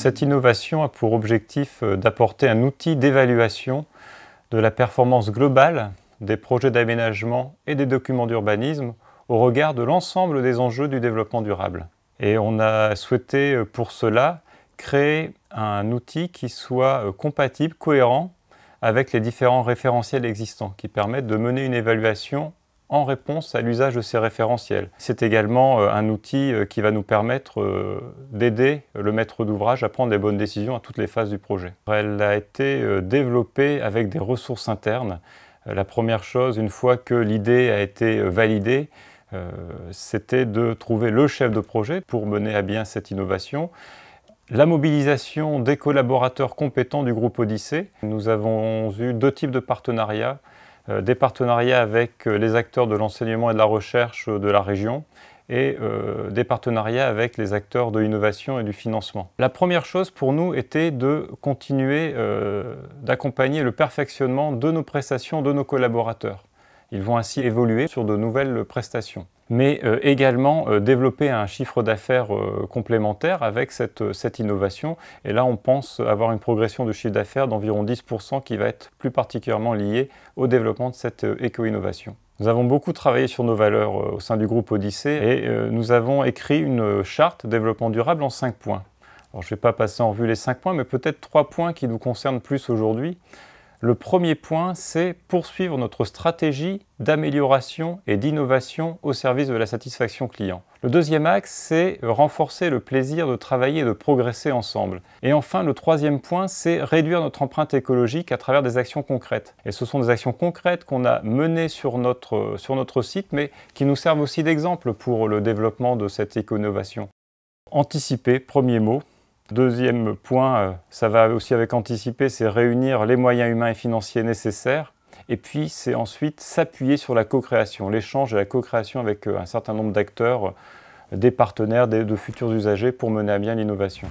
cette innovation a pour objectif euh, d'apporter un outil d'évaluation de la performance globale des projets d'aménagement et des documents d'urbanisme au regard de l'ensemble des enjeux du développement durable. Et on a souhaité euh, pour cela créer un outil qui soit euh, compatible, cohérent avec les différents référentiels existants, qui permettent de mener une évaluation en réponse à l'usage de ces référentiels. C'est également euh, un outil euh, qui va nous permettre euh, d'aider le maître d'ouvrage à prendre les bonnes décisions à toutes les phases du projet. Elle a été développée avec des ressources internes. La première chose, une fois que l'idée a été validée, c'était de trouver le chef de projet pour mener à bien cette innovation la mobilisation des collaborateurs compétents du groupe Odyssée. Nous avons eu deux types de partenariats. Euh, des partenariats avec euh, les acteurs de l'enseignement et de la recherche euh, de la région et des partenariats avec les acteurs de l'innovation et du financement. La première chose pour nous était de continuer d'accompagner le perfectionnement de nos prestations de nos collaborateurs. Ils vont ainsi évoluer sur de nouvelles prestations mais euh, également euh, développer un chiffre d'affaires euh, complémentaire avec cette, innovation. Et là, on pense avoir une progression de chiffre d'affaires d'environ 10% qui va être plus particulièrement liée au développement de cette éco-innovation. Nous avons beaucoup travaillé sur nos valeurs au sein du groupe Odyssée et nous avons écrit une charte développement durable en 5 points. Alors, je ne vais pas passer en revue les 5 points, mais peut-être 3 points qui nous concernent plus aujourd'hui. Le premier point, c'est poursuivre notre stratégie d'amélioration et d'innovation au service de la satisfaction client. Le deuxième axe, c'est renforcer le plaisir de travailler et de progresser ensemble. Et enfin, le troisième point, c'est réduire notre empreinte écologique à travers des actions concrètes. Et ce sont des actions concrètes qu'on a menées sur notre, sur notre site, mais qui nous servent aussi d'exemple pour le développement de cette éco-innovation. Anticiper, premier mot, Deuxième point, euh, ça va aussi avec anticiper, c'est réunir les moyens humains et financiers nécessaires. Et puis, c'est ensuite s'appuyer sur la co-création, l'échange et la co-création avec euh, un certain nombre d'acteurs, euh, des partenaires, de futurs usagers pour mener à bien l'innovation.